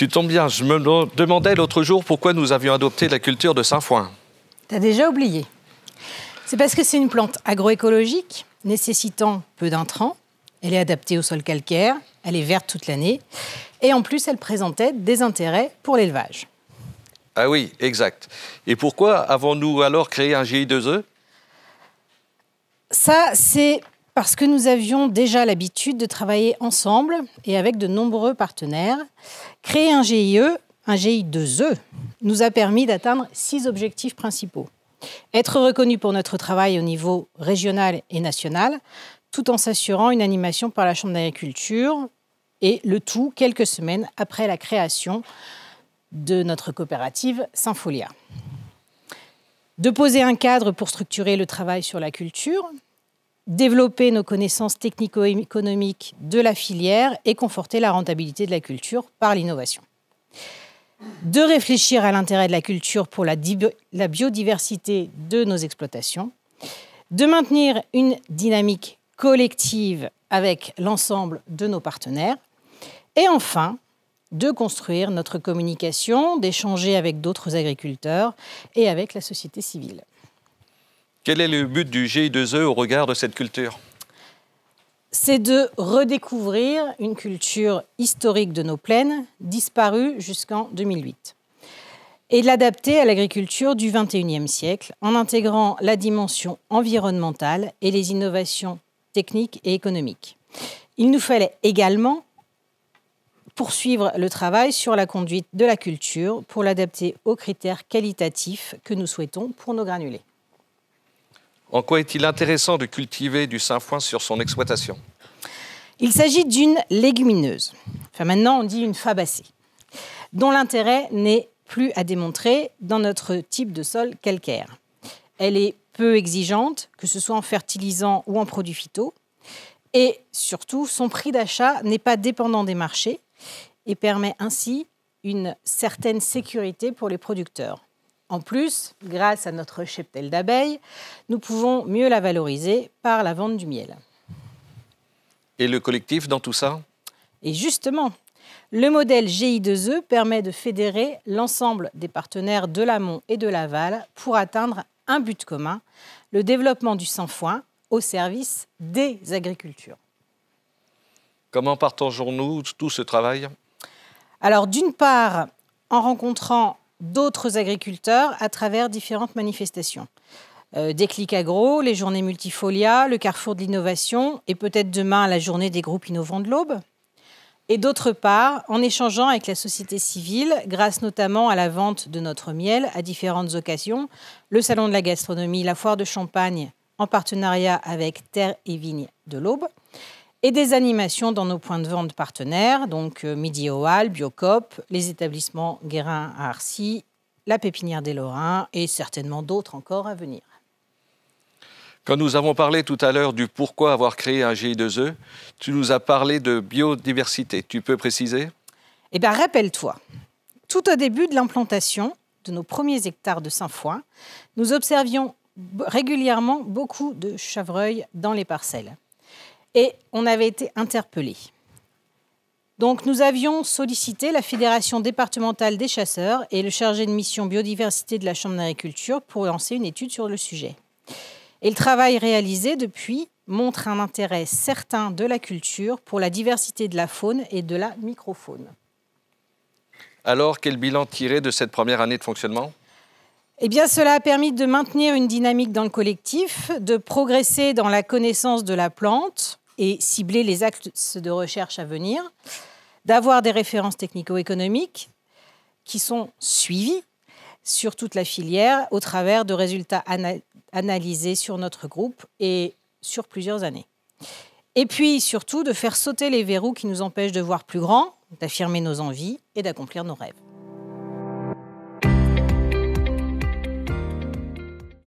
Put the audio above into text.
Tu tombes bien. Je me demandais l'autre jour pourquoi nous avions adopté la culture de Saint-Foin. T'as déjà oublié. C'est parce que c'est une plante agroécologique, nécessitant peu d'intrants. Elle est adaptée au sol calcaire, elle est verte toute l'année. Et en plus, elle présentait des intérêts pour l'élevage. Ah oui, exact. Et pourquoi avons-nous alors créé un GI2E Ça, c'est parce que nous avions déjà l'habitude de travailler ensemble et avec de nombreux partenaires. Créer un GIE, un GI2E, e, nous a permis d'atteindre six objectifs principaux. Être reconnu pour notre travail au niveau régional et national, tout en s'assurant une animation par la Chambre d'agriculture, et le tout quelques semaines après la création de notre coopérative Symfolia. De poser un cadre pour structurer le travail sur la culture, développer nos connaissances technico-économiques de la filière et conforter la rentabilité de la culture par l'innovation. De réfléchir à l'intérêt de la culture pour la, biodiversité de nos exploitations. De maintenir une dynamique collective avec l'ensemble de nos partenaires. Et enfin, de construire notre communication, d'échanger avec d'autres agriculteurs et avec la société civile. Quel est le but du GI2E au regard de cette culture C'est de redécouvrir une culture historique de nos plaines, disparue jusqu'en 2008, et de l'adapter à l'agriculture du XXIe siècle en intégrant la dimension environnementale et les innovations techniques et économiques. Il nous fallait également poursuivre le travail sur la conduite de la culture pour l'adapter aux critères qualitatifs que nous souhaitons pour nos granulés. En quoi est-il intéressant de cultiver du sainfoin sur son exploitation Il s'agit d'une légumineuse. Enfin, maintenant, on dit une fabacée, dont l'intérêt n'est plus à démontrer dans notre type de sol calcaire. Elle est peu exigeante, que ce soit en fertilisant ou en produits phyto. Et surtout, son prix d'achat n'est pas dépendant des marchés et permet ainsi une certaine sécurité pour les producteurs. En plus, grâce à notre cheptel d'abeilles, nous pouvons mieux la valoriser par la vente du miel. Et le collectif dans tout ça Et justement, le modèle GI2E permet de fédérer l'ensemble des partenaires de l'amont et de l'aval pour atteindre un but commun, le développement du sang foin au service des agricultures. Comment partageons-nous tout ce travail Alors d'une part, en rencontrant d'autres agriculteurs à travers différentes manifestations. Euh, des clics Agro, les journées Multifolia, le Carrefour de l'innovation et peut-être demain la journée des groupes innovants de l'Aube. Et d'autre part, en échangeant avec la société civile, grâce notamment à la vente de notre miel à différentes occasions, le Salon de la gastronomie, la foire de Champagne en partenariat avec Terre et Vignes de l'Aube, et des animations dans nos points de vente partenaires, donc euh, Midi Oal, Biocop, les établissements Guérin à Arcy, la Pépinière des Lorrains et certainement d'autres encore à venir. Quand nous avons parlé tout à l'heure du pourquoi avoir créé un GI2E, tu nous as parlé de biodiversité. Tu peux préciser Eh bien, rappelle-toi, tout au début de l'implantation de nos premiers hectares de Saint-Foy, nous observions régulièrement beaucoup de chevreuils dans les parcelles et on avait été interpellé. Donc nous avions sollicité la Fédération départementale des chasseurs et le chargé de mission biodiversité de la Chambre d'agriculture pour lancer une étude sur le sujet. Et le travail réalisé depuis montre un intérêt certain de la culture pour la diversité de la faune et de la microfaune. Alors, quel bilan tiré de cette première année de fonctionnement eh bien, cela a permis de maintenir une dynamique dans le collectif, de progresser dans la connaissance de la plante, et cibler les axes de recherche à venir, d'avoir des références technico-économiques qui sont suivies sur toute la filière au travers de résultats analysés sur notre groupe et sur plusieurs années. Et puis surtout de faire sauter les verrous qui nous empêchent de voir plus grand, d'affirmer nos envies et d'accomplir nos rêves.